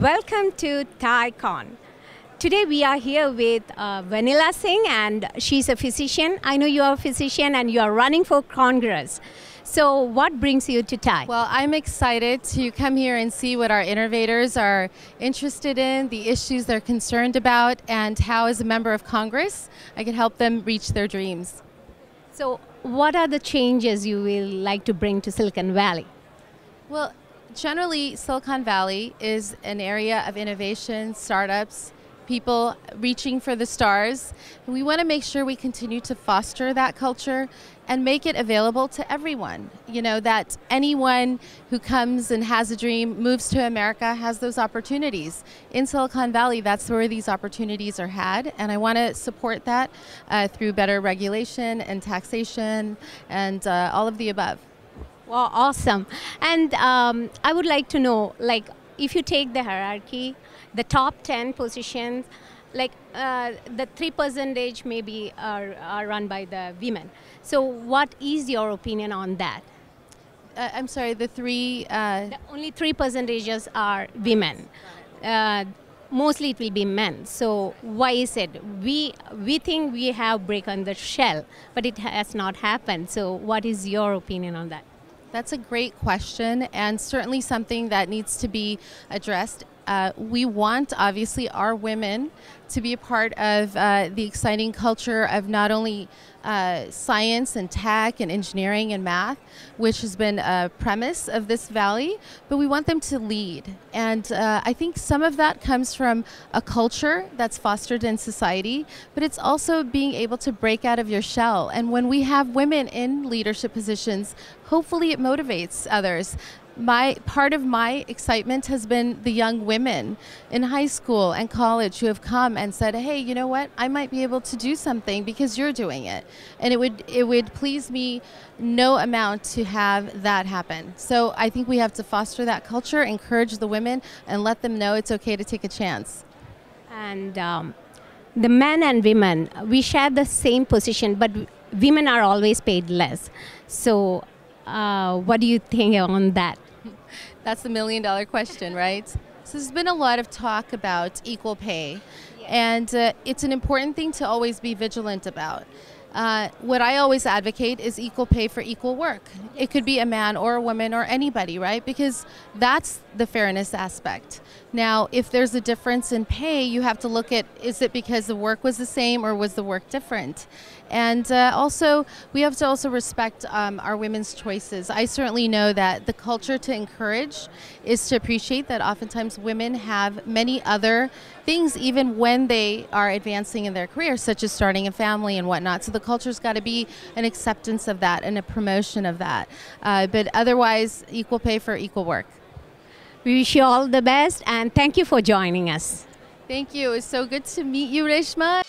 Welcome to ThaiCon. Today we are here with uh, Vanilla Singh and she's a physician. I know you are a physician and you are running for Congress. So what brings you to Thai? Well, I'm excited to come here and see what our innovators are interested in, the issues they're concerned about, and how as a member of Congress, I can help them reach their dreams. So what are the changes you will like to bring to Silicon Valley? Well, generally, Silicon Valley is an area of innovation, startups, people reaching for the stars. We want to make sure we continue to foster that culture and make it available to everyone. You know, that anyone who comes and has a dream, moves to America, has those opportunities. In Silicon Valley, that's where these opportunities are had, and I want to support that uh, through better regulation and taxation and uh, all of the above. Wow, awesome. And um, I would like to know, like, if you take the hierarchy, the top 10 positions, like uh, the three percentage maybe are, are run by the women. So what is your opinion on that? Uh, I'm sorry, the three... Uh, the only three percentages are women. Uh, mostly it will be men. So why is it? We, we think we have break on the shell, but it has not happened. So what is your opinion on that? That's a great question, and certainly something that needs to be addressed uh, we want, obviously, our women to be a part of uh, the exciting culture of not only uh, science and tech and engineering and math, which has been a premise of this valley, but we want them to lead. And uh, I think some of that comes from a culture that's fostered in society, but it's also being able to break out of your shell. And when we have women in leadership positions, hopefully it motivates others my part of my excitement has been the young women in high school and college who have come and said, "Hey, you know what? I might be able to do something because you're doing it." And it would it would please me no amount to have that happen. So, I think we have to foster that culture, encourage the women and let them know it's okay to take a chance. And um, the men and women, we share the same position, but women are always paid less. So, uh, what do you think on that? That's the million dollar question, right? So there's been a lot of talk about equal pay, and uh, it's an important thing to always be vigilant about. Uh, what I always advocate is equal pay for equal work. It could be a man or a woman or anybody, right? Because that's the fairness aspect. Now, if there's a difference in pay, you have to look at is it because the work was the same or was the work different? And uh, also, we have to also respect um, our women's choices. I certainly know that the culture to encourage is to appreciate that oftentimes women have many other things, even when they are advancing in their career, such as starting a family and whatnot. So the culture's got to be an acceptance of that and a promotion of that. Uh, but otherwise, equal pay for equal work. We wish you all the best and thank you for joining us. Thank you. It's so good to meet you, Reshma.